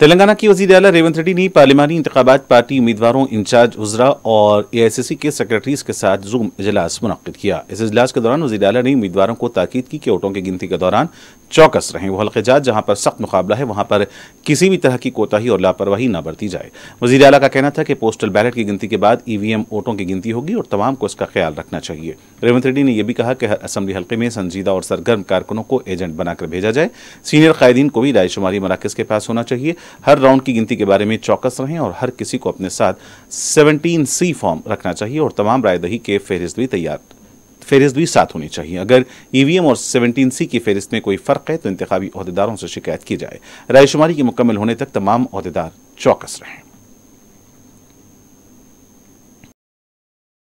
तेलंगाना की वजीर अला रेवंत रेड्डी ने पार्लिमानी इंतबात पार्टी उम्मीदवारों इंचार्ज उजरा और ए आई सी के सेक्रेटरीज के साथ जूम इजलास मुनद किया इस इजलास के दौरान वजी अला ने उम्मीदवारों को ताकीद की कि वोटों की गिनती के दौरान चौकस रहें वो हल्के जात जहाँ पर सख्त मुकाबला है वहाँ पर किसी भी तरह की कोताही और लापरवाही न बरती जाए वजी अला का कहना था कि पोस्टल बैलेट की गिनती के बाद ई वी एम वोटों की गिनती होगी और तमाम को इसका ख्याल रखना चाहिए रेवंत रेड्डी ने यह भी कहा कि हर असम्बली हल्के में संजीदा और सरगर्म कारकुनों को एजेंट बनाकर भेजा जाए सीनियर कैदीन को भी रायशुमारी मराकज के पास होना चाहिए हर राउंड की गिनती के बारे में चौकस रहें और हर किसी को अपने साथ सेवनटीन सी फॉर्म रखना चाहिए और तमाम रायदही के फहरिस्त भी तैयार फहरिस्त भी साथ होनी चाहिए अगर ईवीएम e और सेवनटीन सी की फहरिस्त में कोई फ़र्क है तो इंतबी अहदेदारों से शिकायत की जाए रायशुमारी के मुकम्मल होने तक तमाम अहदेदार चौकस रहें